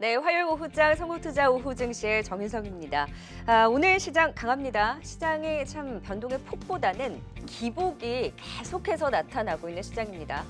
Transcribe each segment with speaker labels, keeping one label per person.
Speaker 1: 네, 화요일 오후장 성공투자 오후 증시의 정인성입니다. 아, 오늘 시장 강합니다. 시장의 참 변동의 폭보다는 기복이 계속해서 나타나고 있는 시장입니다.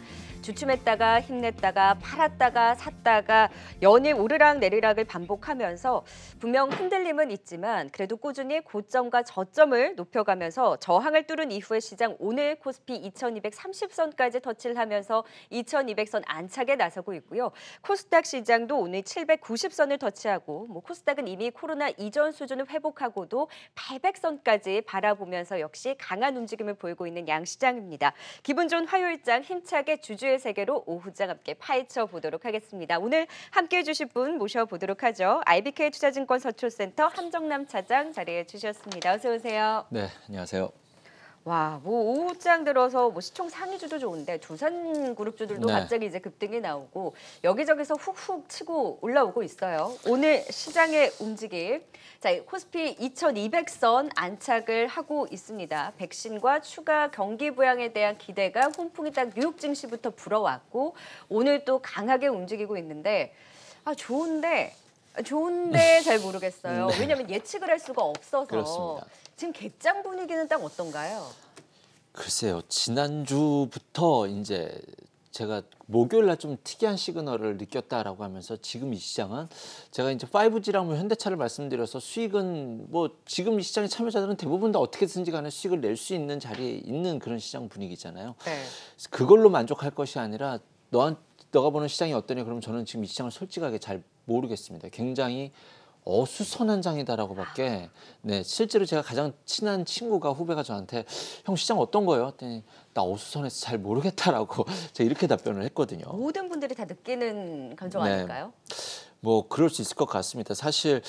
Speaker 1: 주춤했다가 힘냈다가 팔았다가 샀다가 연일 오르락 내리락을 반복하면서 분명 흔들림은 있지만 그래도 꾸준히 고점과 저점을 높여가면서 저항을 뚫은 이후의 시장 오늘 코스피 2230선까지 터치를 하면서 2200선 안착에 나서고 있고요. 코스닥 시장도 오늘 790선을 터치하고 뭐 코스닥은 이미 코로나 이전 수준을 회복하고도 800선까지 바라보면서 역시 강한 움직임을 보이고 있는 양시장입니다. 기분 좋은 화요일장 힘차게 주주 뉴스의 세계로 오후장 함께 파헤쳐 보도록 하겠습니다. 오늘 함께해 주실 분 모셔보도록 하죠. IBK 투자증권 서초센터 함정남 차장 자리해 주셨습니다. 어서 오세요.
Speaker 2: 네, 안녕하세요.
Speaker 1: 와, 뭐 오후장 들어서 뭐 시총 상위주도 좋은데 두산 그룹주들도 네. 갑자기 이제 급등이 나오고 여기저기서 훅훅 치고 올라오고 있어요. 오늘 시장의 움직임. 자, 코스피 2200선 안착을 하고 있습니다. 백신과 추가 경기 부양에 대한 기대가 홍풍이딱 뉴욕 증시부터 불어왔고 오늘 또 강하게 움직이고 있는데 아, 좋은데 좋은데 잘 모르겠어요. 네. 왜냐면 예측을 할 수가 없어서 그렇습니다. 지금 객장 분위기는 딱 어떤가요?
Speaker 2: 글쎄요. 지난주부터 이제 제가 목요일 날좀 특이한 시그널을 느꼈다라고 하면서 지금 이 시장은 제가 이제 5G랑 뭐 현대차를 말씀드려서 수익은 뭐 지금 이 시장의 참여자들은 대부분 다 어떻게든지 간에 수익을 낼 수 있는 자리에 있는 그런 시장 분위기잖아요. 네. 그걸로 만족할 것이 아니라 너한 너가 보는 시장이 어떠냐 그러면 저는 지금 이 시장을 솔직하게 잘 모르겠습니다. 굉장히 어수선한 장이다라고밖에 네 실제로 제가 가장 친한 친구가 후배가 저한테 형 시장 어떤 거예요? 했더니 나 어수선해서 잘 모르겠다라고 제가 이렇게 답변을 했거든요.
Speaker 1: 모든 분들이 다 느끼는 감정 네. 아닐까요?
Speaker 2: 뭐 그럴 수 있을 것 같습니다. 사실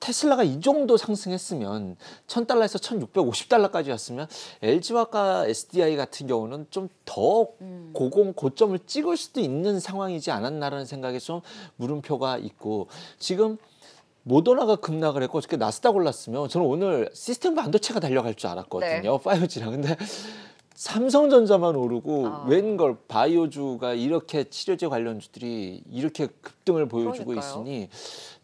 Speaker 2: 테슬라가 이 정도 상승했으면 천달러에서 천육백오십 달러까지 왔으면 LG화가 SDI 같은 경우는 좀더 음. 고공 고점을 찍을 수도 있는 상황이지 않았나라는 생각에 좀 물음표가 있고 지금 모더나가 급락을 했고 어저께 나스닥 올랐으면 저는 오늘 시스템 반도체가 달려갈 줄 알았거든요. 네. 5G랑. 근데 삼성전자만 오르고 아. 웬걸 바이오주가 이렇게 치료제 관련주들이 이렇게 급등을 보여주고 그러니까요. 있으니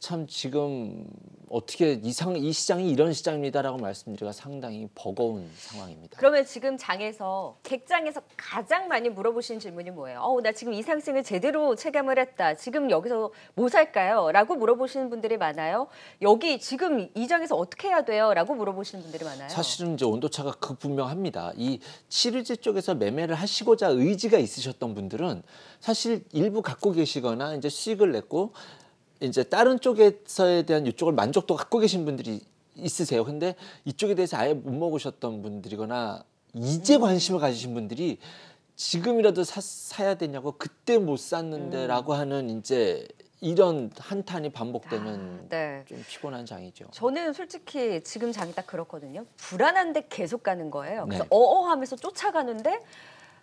Speaker 2: 참 지금 어떻게 이상 이 시장이 이런 시장입니다라고 말씀드리기가 상당히 버거운 상황입니다.
Speaker 1: 그러면 지금 장에서 객장에서 가장 많이 물어보신 질문이 뭐예요? 어우 나 지금 이 상승을 제대로 체감을 했다. 지금 여기서 뭐 살까요? 라고 물어보시는 분들이 많아요. 여기 지금 이 장에서 어떻게 해야 돼요? 라고 물어보시는 분들이 많아요.
Speaker 2: 사실은 이제 온도차가 극분명합니다. 이 칠일째 쪽에서 매매를 하시고자 의지가 있으셨던 분들은 사실 일부 갖고 계시거나 이제 수익을 냈고 이제 다른 쪽에서에 대한 이쪽을 만족도 갖고 계신 분들이 있으세요. 근데 이쪽에 대해서 아예 못 먹으셨던 분들이거나 이제 음. 관심을 가지신 분들이 지금이라도 사, 사야 되냐고 그때 못 샀는데라고 음. 하는 이제 이런 한탄이 반복되는 아, 네. 좀 피곤한 장이죠.
Speaker 1: 저는 솔직히 지금 장이 딱 그렇거든요. 불안한데 계속 가는 거예요. 그래서 네. 어어하면서 쫓아가는데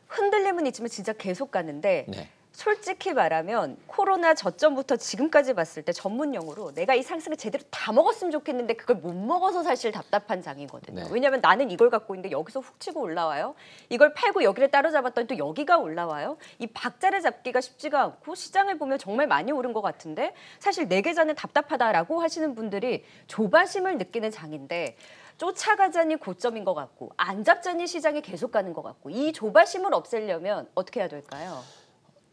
Speaker 1: 흔들림은 있지만 진짜 계속 가는데 네. 솔직히 말하면 코로나 저점부터 지금까지 봤을 때 전문 용어로 내가 이 상승을 제대로 다 먹었으면 좋겠는데 그걸 못 먹어서 사실 답답한 장이거든요. 네. 왜냐하면 나는 이걸 갖고 있는데 여기서 훅 치고 올라와요. 이걸 팔고 여기를 따로잡았더니 또 여기가 올라와요. 이 박자를 잡기가 쉽지가 않고 시장을 보면 정말 많이 오른 것 같은데 사실 내 네 계좌는 답답하다라고 하시는 분들이 조바심을 느끼는 장인데 쫓아가자니 고점인 것 같고 안 잡자니 시장이 계속 가는 것 같고 이 조바심을 없애려면 어떻게 해야 될까요?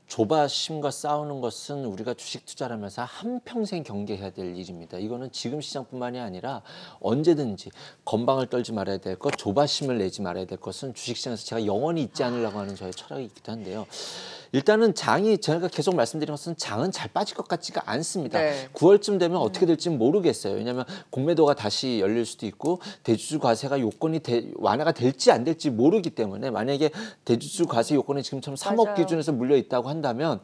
Speaker 2: 조바심과 싸우는 것은 우리가 주식 투자하면서 를 한평생 경계해야 될 일입니다. 이거는 지금 시장뿐만이 아니라 언제든지 건방을 떨지 말아야 될 것, 조바심을 내지 말아야 될 것은 주식시장에서 제가 영원히 잊지 않으려고 하는 저의 철학이 있기도 한데요. 일단은 장이 제가 계속 말씀드린 것은 장은 잘 빠질 것 같지가 않습니다. 네. 9월쯤 되면 어떻게 될지 모르겠어요. 왜냐하면 공매도가 다시 열릴 수도 있고 대주주 과세가 요건이 되, 완화가 될지 안 될지 모르기 때문에 만약에 대주주 과세 요건이 지금처럼 3억 맞아요. 기준에서 물려 있다고 한다면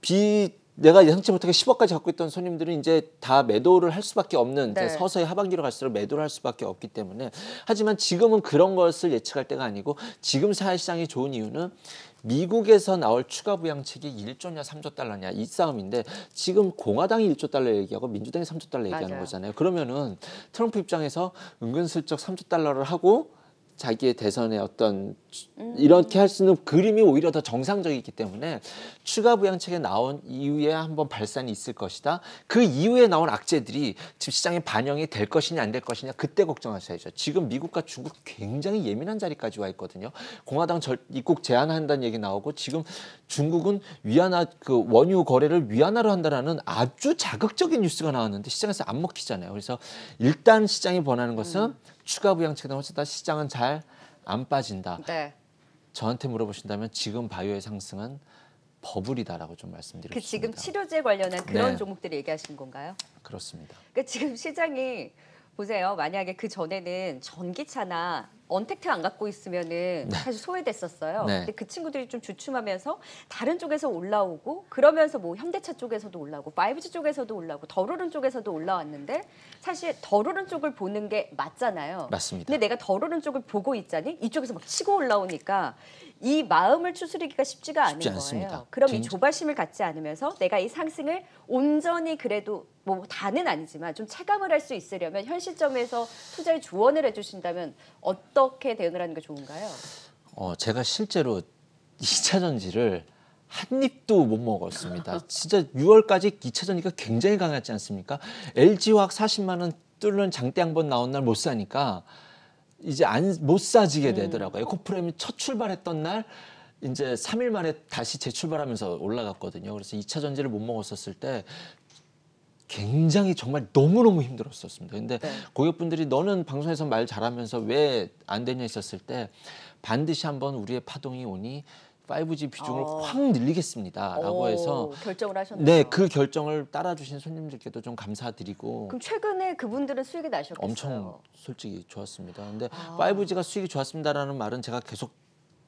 Speaker 2: 비 내가 예상치 못하게 10억까지 갖고 있던 손님들은 이제 다 매도를 할 수밖에 없는 네. 서서히 하반기로 갈수록 매도를 할 수밖에 없기 때문에 하지만 지금은 그런 것을 예측할 때가 아니고 지금 사회시장이 좋은 이유는 미국에서 나올 추가 부양책이 1조냐 3조 달러냐 이 싸움인데 지금 공화당이 1조 달러 얘기하고 민주당이 3조 달러 얘기하는 맞아요. 거잖아요. 그러면은 트럼프 입장에서 은근슬쩍 3조 달러를 하고 자기의 대선에 어떤 음. 이렇게 할 수 있는 그림이 오히려 더 정상적이기 때문에 추가 부양책에 나온 이후에 한번 발산이 있을 것이다. 그 이후에 나온 악재들이 지금 시장에 반영이 될 것이냐 안 될 것이냐 그때 걱정하셔야죠. 지금 미국과 중국 굉장히 예민한 자리까지 와 있거든요. 공화당 절, 입국 제한한다는 얘기 나오고 지금 중국은 위안화 그 원유 거래를 위안화로 한다라는 아주 자극적인 뉴스가 나왔는데 시장에서 안 먹히잖아요. 그래서 일단 시장이 원하는 것은 음. 추가 부양책은 어쨌다 시장은 잘 안 빠진다. 네. 저한테 물어보신다면 지금 바이오의 상승은 버블이다라고 좀 말씀드리고 그 싶습니다.
Speaker 1: 지금 치료제 관련한 그런 네. 종목들을 얘기하신 건가요? 그렇습니다. 그러니까 지금 시장이 보세요. 만약에 그 전에는 전기차나 언택트 안 갖고 있으면은 네. 사실 소외됐었어요. 네. 근데 그 친구들이 좀 주춤하면서 다른 쪽에서 올라오고 그러면서 뭐 현대차 쪽에서도 올라오고 5G 쪽에서도 올라오고 더러른 쪽에서도 올라왔는데 사실 더러른 쪽을 보는 게 맞잖아요. 맞습니다. 근데 내가 더러른 쪽을 보고 있자니 이쪽에서 막 치고 올라오니까 이 마음을 추스리기가 쉽지가 않은 쉽지 거예요. 않습니다. 그럼 진... 이 조바심을 갖지 않으면서 내가 이 상승을 온전히 그래도 뭐 다는 아니지만 좀 체감을 할 수 있으려면 현실점에서 투자에 조언을 해주신다면 어떤 어떻게 대응을 하는 게 좋은가요?
Speaker 2: 어, 제가 실제로 2차 전지를 한 입도 못 먹었습니다. 진짜 6월까지 2차 전지가 굉장히 강했지 않습니까? LG화학 40만 원 뚫는 장대 한번 나온 날 못 사니까 이제 안 못 사지게 음. 되더라고요. 음. 에코프임이첫 출발했던 날 이제 3일 만에 다시 재출발하면서 올라갔거든요. 그래서 2차 전지를 못 먹었었을 때 굉장히 정말 너무너무 힘들었었습니다. 근데 네. 고객분들이 너는 방송에서 말 잘하면서 왜 안 되냐 했었을 때 반드시 한번 우리의 파동이 오니 5G 비중을 어. 확 늘리겠습니다라고 해서
Speaker 1: 결정을 하셨네요. 네,
Speaker 2: 그 결정을 따라주신 손님들께도 좀 감사드리고. 그럼
Speaker 1: 최근에 그분들은 수익이 나셨겠어요? 엄청
Speaker 2: 솔직히 좋았습니다. 근데 아. 5G가 수익이 좋았습니다라는 말은 제가 계속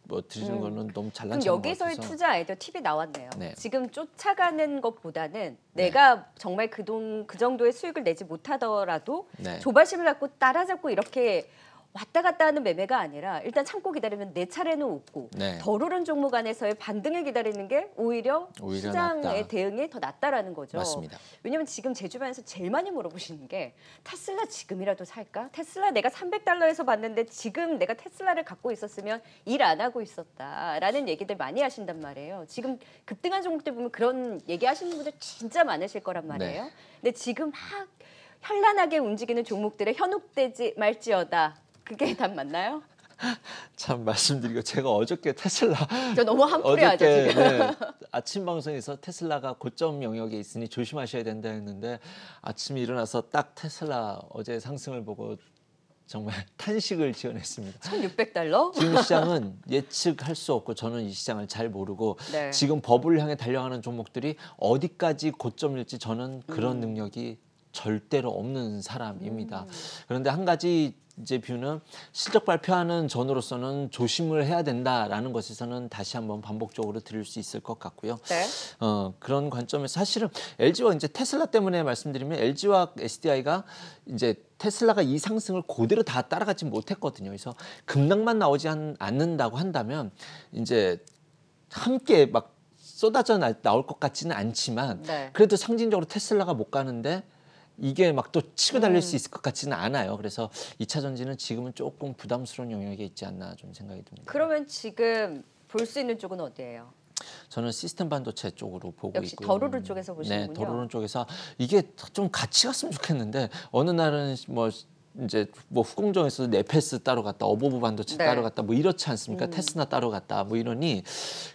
Speaker 2: 뭐 드리는 음. 거는 너무 잘난 그럼 여기서의 투자
Speaker 1: 아이디어 팁이 나왔네요. 네. 지금 쫓아가는 것보다는 네. 내가 정말 그 돈 그 정도의 수익을 내지 못하더라도 네. 조바심을 갖고 따라잡고 이렇게 왔다 갔다 하는 매매가 아니라 일단 참고 기다리면 내 차례는 없고 네. 덜 오른 종목 안에서의 반등을 기다리는 게 오히려, 오히려 시장의 낫다. 대응이 더 낫다라는 거죠. 맞습니다. 왜냐하면 지금 제 주변에서 제일 많이 물어보시는 게 테슬라 지금이라도 살까? 테슬라 내가 300달러에서 봤는데 지금 내가 테슬라를 갖고 있었으면 일 안 하고 있었다라는 얘기들 많이 하신단 말이에요. 지금 급등한 종목들 보면 그런 얘기 하시는 분들 진짜 많으실 거란 네. 말이에요. 네. 근데 지금 막 현란하게 움직이는 종목들에 현혹되지 말지어다 그게 답 맞나요?
Speaker 2: 참 말씀드리고 제가 어저께 테슬라
Speaker 1: 저 너무 한풀이하죠 지금 네,
Speaker 2: 아침 방송에서 테슬라가 고점 영역에 있으니 조심하셔야 된다 했는데 아침에 일어나서 딱 테슬라 어제 상승을 보고 정말 탄식을 지어냈습니다.
Speaker 1: 1,600달러? 지금 시장은
Speaker 2: 예측할 수 없고 저는 이 시장을 잘 모르고 네. 지금 버블 향해 달려가는 종목들이 어디까지 고점일지 저는 그런 음. 능력이 절대로 없는 사람입니다. 음. 그런데 한 가지 이제 뷰는 실적 발표하는 전으로서는 조심을 해야 된다라는 것에서는 다시 한번 반복적으로 드릴 수 있을 것 같고요. 네. 어, 그런 관점에서 사실은 LG와 이제 테슬라 때문에 말씀드리면 LG와 SDI가 이제 테슬라가 이 상승을 고대로 다 따라가지 못했거든요. 그래서 급락만 나오지 않, 않는다고 한다면 이제 함께 막 쏟아져 나, 올것 같지는 않지만 네. 그래도 상징적으로 테슬라가 못 가는데 이게 막 또 치고 달릴 수 음. 있을 것 같지는 않아요. 그래서 이차 전지는 지금은 조금 부담스러운 영역에 있지 않나 좀 생각이 듭니다.
Speaker 1: 그러면 지금 볼 수 있는 쪽은 어디예요?
Speaker 2: 저는 시스템 반도체 쪽으로 보고 역시 있고요. 더루르
Speaker 1: 쪽에서 네, 보시는군요. 네, 더루르
Speaker 2: 쪽에서 이게 좀 같이 갔으면 좋겠는데 어느 날은 뭐 이제 뭐 후공정에서 네페스 따로 갔다 어보브 반도체 네. 따로 갔다 뭐 이렇지 않습니까 음. 테스나 따로 갔다 뭐 이러니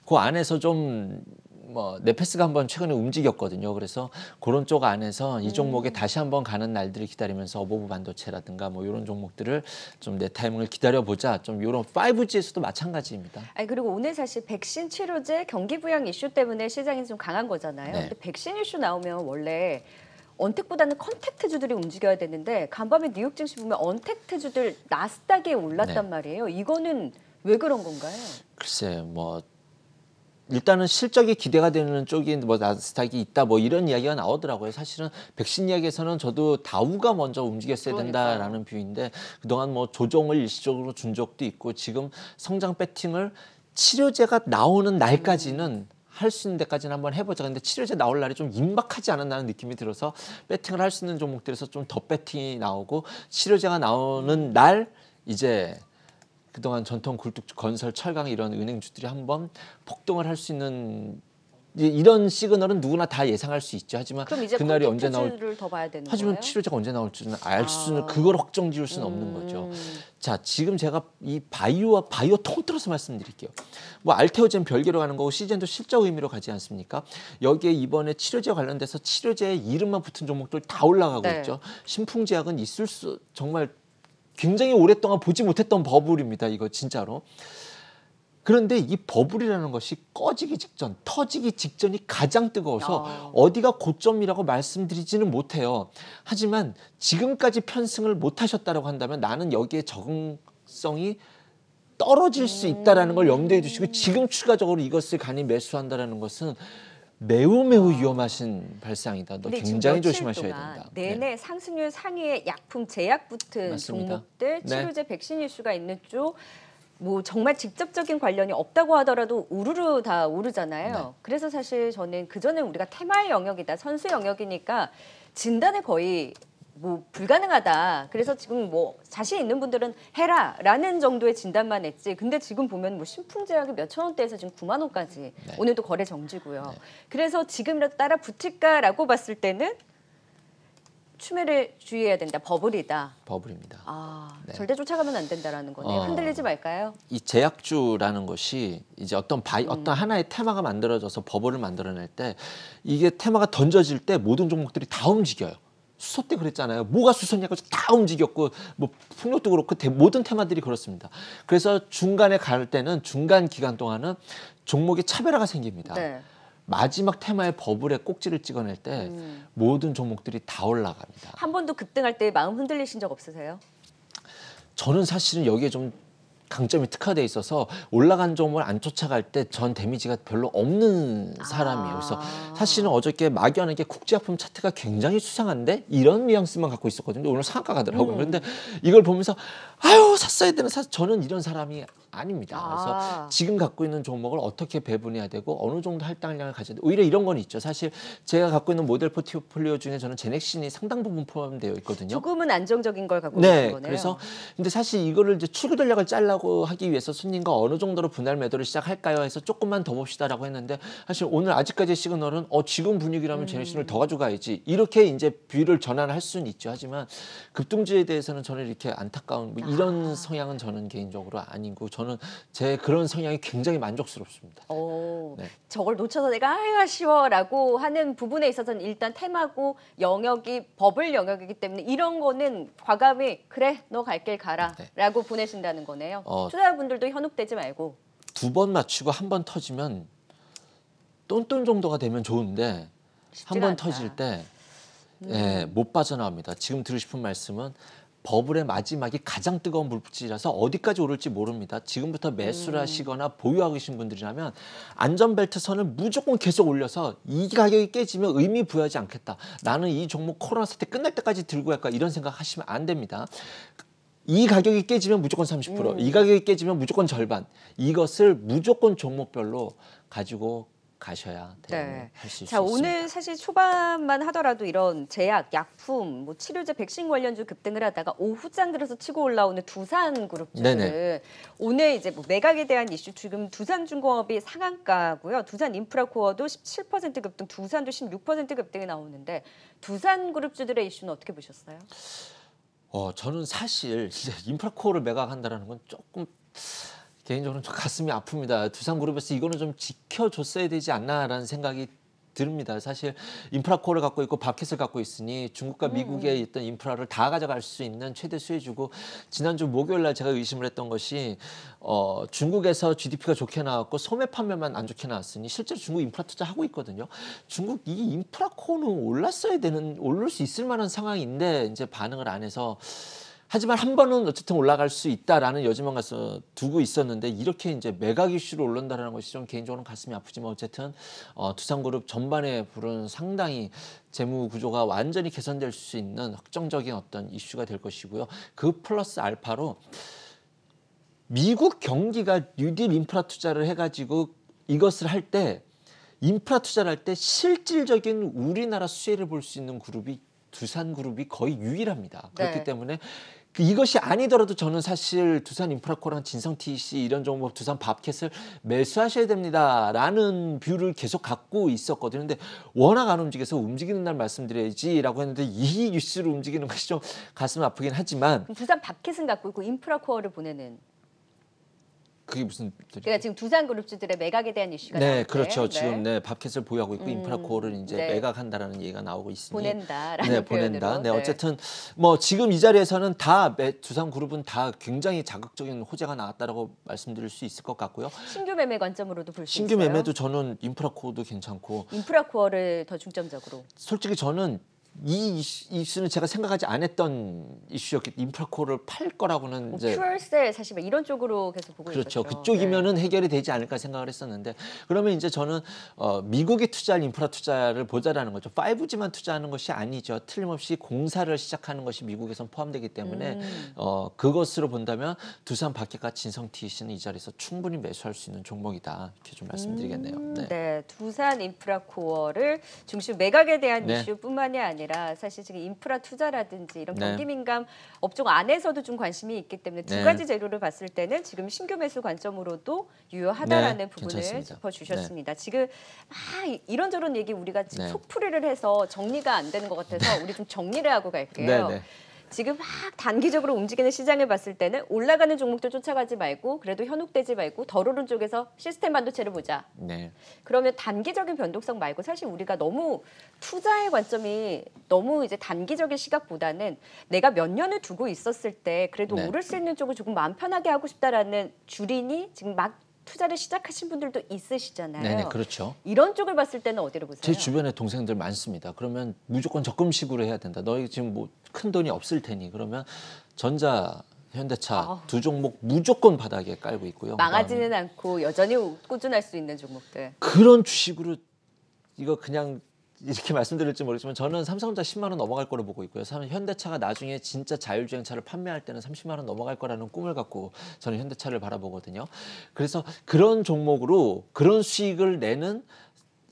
Speaker 2: 그 안에서 좀뭐 네페스가 한번 최근에 움직였거든요. 그래서 그런 쪽 안에서 이 음. 종목에 다시 한번 가는 날들을 기다리면서 어버브 반도체라든가 뭐 이런 종목들을 좀 내 타이밍을 기다려보자. 좀 이런 5G에서도 마찬가지입니다.
Speaker 1: 아니 그리고 오늘 사실 백신 치료제 경기 부양 이슈 때문에 시장이 좀 강한 거잖아요. 네. 근데 백신 이슈 나오면 원래 언택보다는 컨택트주들이 움직여야 되는데 간밤에 뉴욕 증시 보면 언택트주들 나스닥에 올랐단 네. 말이에요. 이거는 왜 그런 건가요?
Speaker 2: 글쎄 뭐 일단은 실적이 기대가 되는 쪽이 뭐 나스닥이 있다 뭐 이런 이야기가 나오더라고요. 사실은 백신 이야기에서는 저도 다우가 먼저 움직였어야 된다라는 뷰인데 그동안 뭐 조정을 일시적으로 준 적도 있고 지금 성장 배팅을 치료제가 나오는 날까지는 할 수 있는 데까지는 한번 해보자. 근데 치료제 나올 날이 좀 임박하지 않았나는 느낌이 들어서 배팅을 할 수 있는 종목들에서 좀 더 배팅이 나오고 치료제가 나오는 날 이제 그동안 전통 굴뚝 건설 철강 이런 은행주들이 한번 폭등을 할 수 있는 이런 시그널은 누구나 다 예상할 수 있죠. 하지만 그날이 언제 나올
Speaker 1: 하지만 거예요? 치료제가
Speaker 2: 언제 나올지는 알 아. 수는 아. 그걸 확정 지을 수는 음. 없는 거죠. 음. 자, 지금 제가 이 바이오와 바이오 통틀어서 말씀드릴게요. 뭐 알테오젠 별개로 가는 거고 시젠도 실적 의미로 가지 않습니까? 여기에 이번에 치료제 관련돼서 치료제 이름만 붙은 종목들 다 올라가고 네. 있죠. 신풍제약은 있을 수 정말 굉장히 오랫동안 보지 못했던 버블입니다. 이거 진짜로. 그런데 이 버블이라는 것이 꺼지기 직전, 터지기 직전이 가장 뜨거워서 어디가 고점이라고 말씀드리지는 못해요. 하지만 지금까지 편승을 못하셨다고 한다면 나는 여기에 적응성이 떨어질 수 있다라는 걸염두해 두시고 지금 추가적으로 이것을 간이 매수한다라는 것은 매우 매우 위험하신 발상이다. 너 굉장히 조심하셔야 된다.
Speaker 1: 내내 네. 상승률 상위의 약품 제약 붙은 맞습니다. 종목들 네. 치료제 네. 백신 이슈가 있는 쪽. 뭐 정말 직접적인 관련이 없다고 하더라도 우르르 다 오르잖아요. 네. 그래서 사실 저는 그전에 우리가 테마의 영역이다, 선수 영역이니까 진단에 거의 뭐 불가능하다. 그래서 지금 뭐 자신 있는 분들은 해라라는 정도의 진단만 했지. 근데 지금 보면 뭐 신품제약이 몇천 원대에서 지금 9만 원까지 네. 오늘도 거래 정지고요. 네. 그래서 지금이라도 따라 붙을까라고 봤을 때는 추매를 주의해야 된다. 버블이다. 버블입니다. 아, 네. 절대 쫓아가면 안 된다라는 거네요. 어, 흔들리지 말까요?
Speaker 2: 이 제약주라는 것이 이제 어떤 바이, 음. 어떤 하나의 테마가 만들어져서 버블을 만들어낼 때 이게 테마가 던져질 때 모든 종목들이 다 움직여요. 수소 때 그랬잖아요. 뭐가 수소냐고 다 움직였고 뭐 풍력도 그렇고 모든 테마들이 그렇습니다. 그래서 중간에 갈 때는 중간 기간 동안은 종목의 차별화가 생깁니다. 네. 마지막 테마의 버블의 꼭지를 찍어낼 때 음. 모든 종목들이 다 올라갑니다.
Speaker 1: 한 번도 급등할 때 마음 흔들리신 적 없으세요?
Speaker 2: 저는 사실은 여기에 좀 강점이 특화돼 있어서 올라간 종목을 안 쫓아갈 때 전 데미지가 별로 없는 아. 사람이에요. 그래서 사실은 어저께 막연하게국제화품 차트가 굉장히 수상한데 이런 뉘앙스만 갖고 있었거든요. 오늘 상가 가더라고요. 음. 그런데 이걸 보면서 아유 샀어야 되는 사실 저는 이런 사람이 아닙니다. 아. 그래서 지금 갖고 있는 종목을 어떻게 배분해야 되고 어느 정도 할당량을 가져야 돼. 오히려 이런 건 있죠. 사실 제가 갖고 있는 모델 포트폴리오 중에 저는 제넥신이 상당 부분 포함되어 있거든요. 조금은
Speaker 1: 안정적인 걸 갖고 네, 있는 거네요. 그래서
Speaker 2: 근데 사실 이거를 이제 출구 전략을 짤라고 하기 위해서 손님과 어느 정도로 분할 매도를 시작할까요? 해서 조금만 더 봅시다라고 했는데 사실 오늘 아직까지 시그널은 어 지금 분위기라면 음. 제넥신을 더 가져가야지 이렇게 이제 뷰를 전환할 수는 있죠. 하지만 급등주에 대해서는 저는 이렇게 안타까운 뭐 이런 성향은 저는 개인적으로 아니고 저는 제 그런 성향이 굉장히 만족스럽습니다. 오,
Speaker 1: 네. 저걸 놓쳐서 내가 아유 아쉬워라고 하는 부분에 있어서는 일단 테마고 영역이 버블 영역이기 때문에 이런 거는 과감히 그래 너 갈 길 가라라고 네. 보내신다는 거네요. 어, 투자자분들도 현혹되지 말고
Speaker 2: 두 번 맞추고 한 번 터지면 똔똔 정도가 되면 좋은데 한 번 터질 때못 음. 예, 빠져나옵니다. 지금 들으고 싶은 말씀은 버블의 마지막이 가장 뜨거운 물빛이라서 어디까지 오를지 모릅니다. 지금부터 매수를 하시거나 음. 보유하고 계신 분들이라면 안전벨트 선을 무조건 계속 올려서 이 가격이 깨지면 의미 부여하지 않겠다. 나는 이 종목 코로나 사태 끝날 때까지 들고 갈까 이런 생각 하시면 안 됩니다. 이 가격이 깨지면 무조건 30%, 음. 이 가격이 깨지면 무조건 절반. 이것을 무조건 종목별로 가지고 가셔야 네. 할수 있습니다. 오늘
Speaker 1: 사실 초반만 하더라도 이런 제약, 약품, 뭐 치료제, 백신 관련주 급등을 하다가 오후장 들어서 치고 올라오는 두산 그룹주를 오늘 이제 뭐 매각에 대한 이슈 지금 두산중공업이 상한가고요. 두산 인프라코어도 17% 급등, 두산도 16% 급등이 나오는데 두산 그룹주들의 이슈는 어떻게 보셨어요?
Speaker 2: 어 저는 사실 인프라코어를 매각한다는건 조금 개인적으로는 가슴이 아픕니다. 두산그룹에서 이거는 좀 지켜줬어야 되지 않나라는 생각이 듭니다. 사실 인프라코를 어 갖고 있고 바켓을 갖고 있으니 중국과 음. 미국의 있던 인프라를 다 가져갈 수 있는 최대 수혜주고 지난주 목요일 날 제가 의심을 했던 것이 어, 중국에서 GDP가 좋게 나왔고 소매 판매만 안 좋게 나왔으니 실제로 중국 인프라 투자하고 있거든요. 중국 이 인프라코는 어 올랐어야 되는 올릴 수 있을 만한 상황인데 이제 반응을 안 해서 하지만 한 번은 어쨌든 올라갈 수 있다라는 여지만 가서 두고 있었는데 이렇게 이제 매각 이슈로 올른다라는 것이 좀 개인적으로는 가슴이 아프지만 어쨌든 어, 두산그룹 전반에 불은 상당히 재무 구조가 완전히 개선될 수 있는 확정적인 어떤 이슈가 될 것이고요. 그 플러스 알파로 미국 경기가 뉴딜 인프라 투자를 해가지고 이것을 할 때 인프라 투자를 할 때 실질적인 우리나라 수혜를 볼 수 있는 그룹이 두산 그룹이 거의 유일합니다. 그렇기 네. 때문에 그 이것이 아니더라도 저는 사실 두산 인프라코랑 진성 TC 이런 종목 두산 밥캣을 매수하셔야 됩니다라는 뷰를 계속 갖고 있었거든요. 근데 워낙 안 움직여서 움직이는 날 말씀드려야지라고 했는데 이 뉴스로 움직이는 것이 좀 가슴 아프긴 하지만
Speaker 1: 두산 밥캣은 갖고 있고 인프라코어를 보내는 그게 무슨 그러니까 지금 두산 그룹주들의 매각에 대한 이슈가 네, 그렇죠. 네. 지금 네,
Speaker 2: 밥켓을 보유하고 있고 음, 인프라코어를 이제 네. 매각한다라는 얘기가 나오고 있으니 보낸다라는 네, 보낸다. 네, 네, 어쨌든 뭐 지금 이 자리에서는 다 두산 그룹은 다 굉장히 자극적인 호재가 나왔다라고 말씀드릴 수 있을 것 같고요.
Speaker 1: 신규 매매 관점으로도 볼 수 있어요. 신규 매매도
Speaker 2: 저는 인프라코어도 괜찮고
Speaker 1: 인프라코어를 더 중점적으로.
Speaker 2: 솔직히 저는 이 이슈는 제가 생각하지 않았던 이슈였기 인프라코를 팔 거라고는 뭐 이제
Speaker 1: 퓨얼셀 사실 이런 쪽으로 계속 보고
Speaker 2: 그렇죠. 있었죠. 그쪽이면은 네. 해결이 되지 않을까 생각을 했었는데 그러면 이제 저는 어, 미국이 투자할 인프라 투자를 보자라는 거죠. 5G만 투자하는 것이 아니죠. 틀림없이 공사를 시작하는 것이 미국에선 포함되기 때문에 음. 어, 그것으로 본다면 두산 박해가 진성 TC는 이 자리에서 충분히 매수할 수 있는 종목이다 이렇게 좀 말씀드리겠네요. 음. 네,
Speaker 1: 네 두산 인프라코어를 중심 매각에 대한 네. 이슈뿐만이 아니라 아니라 사실 지금 인프라 투자라든지 이런 네. 경기 민감 업종 안에서도 좀 관심이 있기 때문에 두 네. 가지 재료를 봤을 때는 지금 신규 매수 관점으로도 유효하다라는 네, 부분을 괜찮습니다. 짚어주셨습니다. 지금 막 아, 이런저런 얘기 우리가 지금 속풀이를 해서 정리가 안 되는 것 같아서 우리 좀 정리를 하고 갈게요. 지금 막 단기적으로 움직이는 시장을 봤을 때는 올라가는 종목들 쫓아가지 말고 그래도 현혹되지 말고 덜 오른 쪽에서 시스템 반도체를 보자. 네. 그러면 단기적인 변동성 말고 사실 우리가 너무 투자의 관점이 너무 이제 단기적인 시각보다는 내가 몇 년을 두고 있었을 때 그래도 네. 오를 수 있는 쪽을 조금 마음 편하게 하고 싶다라는 주린이 지금 막 투자를 시작하신 분들도 있으시잖아요. 네네, 그렇죠. 이런 쪽을 봤을 때는 어디로 보세요? 제
Speaker 2: 주변에 동생들 많습니다. 그러면 무조건 적금식으로 해야 된다. 너희 지금 뭐 큰 돈이 없을 테니 그러면 전자 현대차 어. 두 종목 무조건 바닥에 깔고 있고요. 망하지는
Speaker 1: 그다음에. 않고 여전히 꾸준할 수 있는 종목들.
Speaker 2: 그런 주식으로 이거 그냥 이렇게 말씀드릴지 모르지만 저는 삼성전자 10만 원 넘어갈 거로 보고 있고요. 현대차가 나중에 진짜 자율주행 차를 판매할 때는 30만 원 넘어갈 거라는 꿈을 갖고 저는 현대차를 바라보거든요. 그래서 그런 종목으로 그런 수익을 내는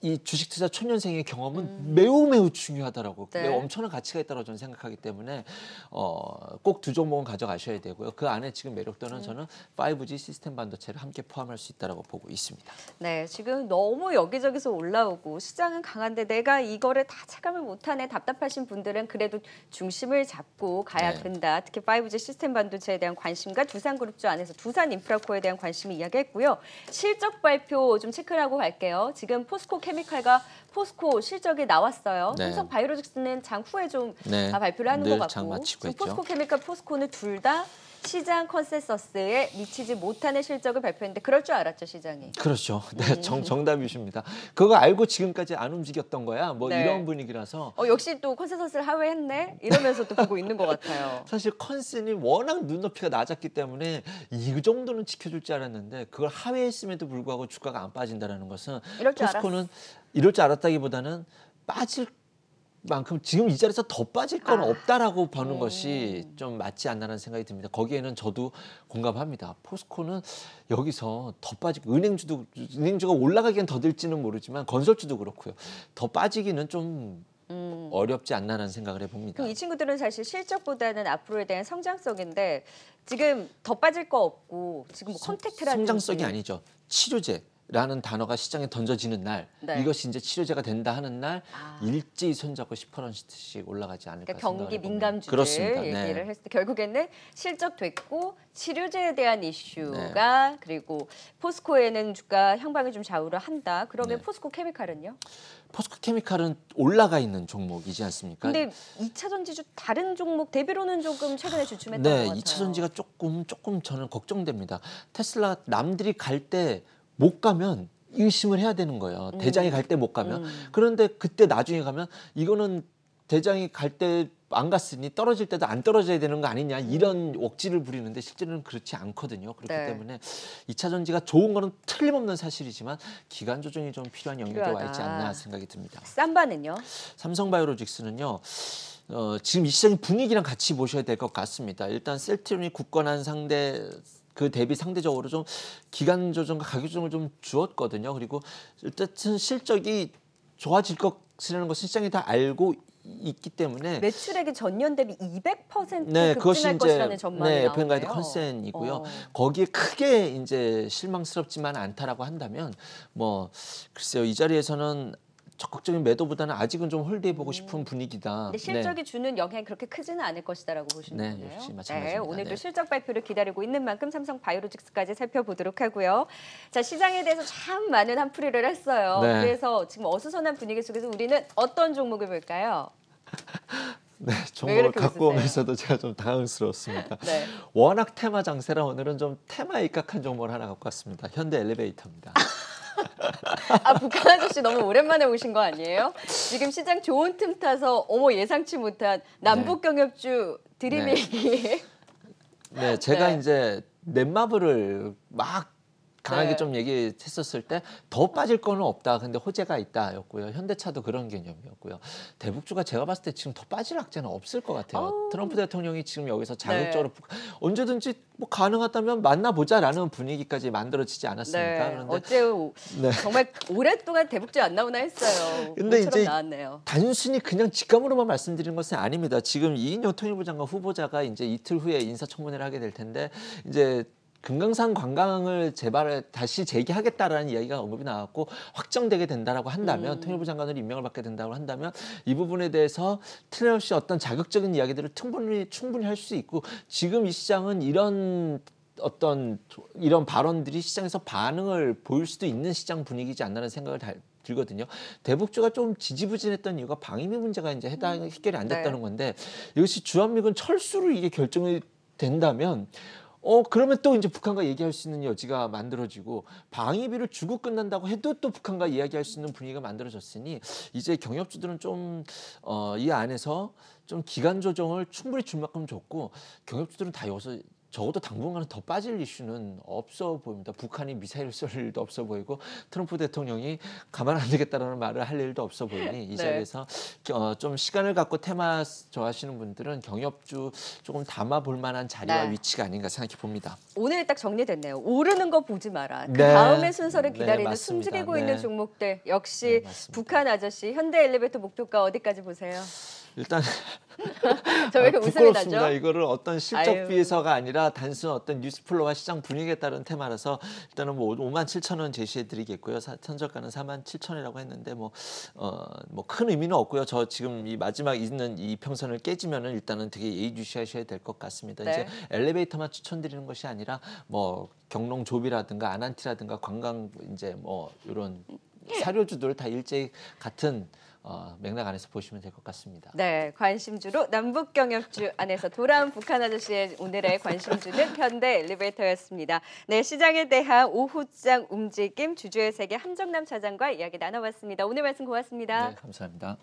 Speaker 2: 이 주식 투자 초년생의 경험은 음. 매우 매우 중요하다라고 네. 매우 엄청난 가치가 있다고 저는 생각하기 때문에 어, 꼭두 종목은 가져가셔야 되고요. 그 안에 지금 매력도는 음. 저는 5G 시스템 반도체를 함께 포함할 수있다고 보고 있습니다.
Speaker 1: 네, 지금 너무 여기저기서 올라오고 시장은 강한데 내가 이거를 다 체감을 못하네 답답하신 분들은 그래도 중심을 잡고 가야 네. 된다. 특히 5G 시스템 반도체에 대한 관심과 두산그룹주 안에서 두산 인프라코에 대한 관심이 이야기했고요. 실적 발표 좀 체크하고 갈게요. 지금 포스코 케미칼과 포스코 실적이 나왔어요. 네. 삼성 바이오로직스는 장 후에 좀 네. 발표를 하는 것 같고 포스코 케미칼, 포스코는 둘다 시장 컨센서스에 미치지 못하는 실적을 발표했는데 그럴 줄 알았죠 시장이.
Speaker 2: 그렇죠. 네, 음. 정, 정답이십니다. 그거 알고 지금까지 안 움직였던 거야. 뭐 네. 이런 분위기라서. 어,
Speaker 1: 역시 또 컨센서스를 하회했네.
Speaker 2: 이러면서 또 보고 있는 것 같아요. 사실 컨센이 워낙 눈높이가 낮았기 때문에 이 정도는 지켜줄 줄 알았는데 그걸 하회했음에도 불구하고 주가가 안빠진다는 것은 이럴 줄 토스코는 알았어. 이럴 줄 알았다기보다는 빠질 만큼 지금 이 자리에서 더 빠질 건 아, 없다라고 보는 네. 것이 좀 맞지 않나라는 생각이 듭니다. 거기에는 저도 공감합니다. 포스코는 여기서 더빠지 은행주도 은행주가 올라가기엔 더 들지는 모르지만 건설주도 그렇고요. 더 빠지기는 좀 음. 어렵지 않나라는 생각을 해봅니다.
Speaker 1: 이 친구들은 사실 실적보다는 앞으로에 대한 성장성인데 지금 더 빠질 거 없고
Speaker 2: 지금 뭐컨택트라는 성장성이 아니죠. 치료제 라는 단어가 시장에 던져지는 날 네. 이것이 이제 치료제가 된다 하는 날 아. 일제히 손잡고 10%씩 올라가지 않을까 그러니까 경기 민감주들 네. 얘기를 네. 했을
Speaker 1: 때 결국에는 실적됐고 치료제에 대한 이슈가 네. 그리고 포스코에는 주가 향방이 좀 좌우를 한다. 그러면 네. 포스코 케미칼은요?
Speaker 2: 포스코 케미칼은 올라가 있는 종목이지 않습니까? 근데
Speaker 1: 2차 전지주 다른 종목 대비로는 조금 최근에 주춤했던 네, 것 같아요. 2차 전지가
Speaker 2: 조금 조금 저는 걱정됩니다. 테슬라 남들이 갈때 못 가면 의심을 해야 되는 거예요. 음. 대장이 갈 때 못 가면. 음. 그런데 그때 나중에 가면 이거는 대장이 갈 때 안 갔으니 떨어질 때도 안 떨어져야 되는 거 아니냐 이런 억지를 부리는데 실제로는 그렇지 않거든요. 그렇기 네. 때문에 이차 전지가 좋은 거는 틀림없는 사실이지만 기간 조정이 좀 필요한 영역에 와 있지 않나 생각이 듭니다.
Speaker 1: 쌈바는요?
Speaker 2: 삼성바이오로직스는요. 어, 지금 이 시장의 분위기랑 같이 보셔야 될 것 같습니다. 일단 셀트리온이 굳건한 상대 그 대비 상대적으로 좀 기간 조정과 가격 조정을 좀 주었거든요. 그리고 어쨌든 실적이 좋아질 것이라는 것을 시장이 다 알고 있기 때문에
Speaker 1: 매출액이 전년 대비 200% 네, 급증할 이제, 것이라는 전망이 네, FM 가이드
Speaker 2: 컨센이고요. 어. 거기에 크게 이제 실망스럽지만 않다라고 한다면 뭐 글쎄요 이 자리에서는 적극적인 매도보다는 아직은 좀 홀드해 보고 음. 싶은 분위기다. 근데 네. 실적이 네.
Speaker 1: 주는 영향 그렇게 크지는 않을 것이다라고 보시는 네, 거네요. 역시 네, 마찬가지입니다. 네, 오늘도 네. 실적 발표를 기다리고 있는 만큼 삼성 바이오로직스까지 살펴보도록 하고요. 자, 시장에 대해서 참 많은 한풀이를 했어요. 네. 그래서 지금 어수선한 분위기 속에서 우리는 어떤 종목을 볼까요?
Speaker 2: 네, 정보를 갖고 오면서도 제가 좀 당황스러웠습니다. 네. 워낙 테마 장세라 오늘은 좀 테마에 입각한 정보를 하나 갖고 왔습니다. 현대 엘리베이터입니다.
Speaker 1: 아 북한 아저씨 너무 오랜만에 오신 거 아니에요? 지금 시장 좋은 틈 타서 어머 예상치 못한 남북 네. 경협주 드림일 네.
Speaker 2: 네. 제가 네. 이제 넷마블을 막 강하게 네. 좀 얘기했었을 때 더 빠질 거는 없다. 근데 호재가 있다였고요. 현대차도 그런 개념이었고요. 대북주가 제가 봤을 때 지금 더 빠질 악재는 없을 것 같아요. 아우. 트럼프 대통령이 지금 여기서 네. 자극적으로 네. 언제든지 뭐 가능하다면 만나보자라는 분위기까지 만들어지지 않았습니까? 네. 그런데 어째 네.
Speaker 1: 정말 오랫동안 대북주 안 나오나 했어요. 근데 이제 나왔네요.
Speaker 2: 단순히 그냥 직감으로만 말씀드린 것은 아닙니다. 지금 이인영 통일부 장관 후보자가 이제 이틀 후에 인사청문회를 하게 될 텐데 이제 금강산 관광을 재발을 다시 재개하겠다라는 이야기가 언급이 나왔고 확정되게 된다라고 한다면 음. 통일부 장관으로 임명을 받게 된다고 한다면 이 부분에 대해서 틀림없이 어떤 자극적인 이야기들을 충분히 충분히 할 수 있고 지금 이 시장은 이런 어떤 이런 발언들이 시장에서 반응을 보일 수도 있는 시장 분위기지 않나라는 생각을 다, 들거든요. 대북주가 좀 지지부진했던 이유가 방위비 문제가 이제 해당 음. 해결이 안 됐다는 네. 건데 이것이 주한미군 철수로 이게 결정이 된다면 어 그러면 또 이제 북한과 얘기할 수 있는 여지가 만들어지고 방위비를 주고 끝난다고 해도 또 북한과 이야기할 수 있는 분위기가 만들어졌으니 이제 경협주들은 좀어이 안에서 좀 기간 조정을 충분히 줄 만큼 줬고 경협주들은 다 여기서 적어도 당분간은 더 빠질 이슈는 없어 보입니다. 북한이 미사일 쏠 일도 없어 보이고 트럼프 대통령이 가만 안 되겠다라는 말을 할 일도 없어 보이니 이 네. 자리에서 네. 어, 좀 시간을 갖고 테마 좋아하시는 분들은 경협주 조금 담아볼 만한 자리와 네. 위치가 아닌가 생각해 봅니다.
Speaker 1: 오늘 딱 정리됐네요. 오르는 거 보지 마라. 그 네. 다음에 순서를 네, 기다리는 숨지리고 네. 있는 종목들 역시 북한 아저씨 현대 엘리베이터 목표가 어디까지 보세요? 일단 저왜 아, 이렇게 웃음이 나죠?
Speaker 2: 이거를 어떤 실적 아유. 비서가 아니라 단순 어떤 뉴스플로와 시장 분위기에 따른 테마라서 일단은 뭐 5만 7천 원 제시해드리겠고요. 사, 천저가는 4만 7천이라고 했는데 뭐어뭐큰 의미는 없고요. 저 지금 이 마지막 있는 이 평선을 깨지면은 일단은 되게 예의주시하셔야 될 것 같습니다. 네. 이제 엘리베이터만 추천드리는 것이 아니라 뭐 경농 조비라든가 아난티라든가 관광 이제 뭐 이런 사료주들 다일제 같은 어, 맥락 안에서 보시면 될 것 같습니다.
Speaker 1: 네, 관심주로 남북 경협주 안에서 돌아온 북한 아저씨의 오늘의 관심주는 현대 엘리베이터였습니다. 네, 시장에 대한 오후장 움직임 주주의 세계 함정남 차장과 이야기 나눠봤습니다. 오늘 말씀 고맙습니다. 네,
Speaker 2: 감사합니다.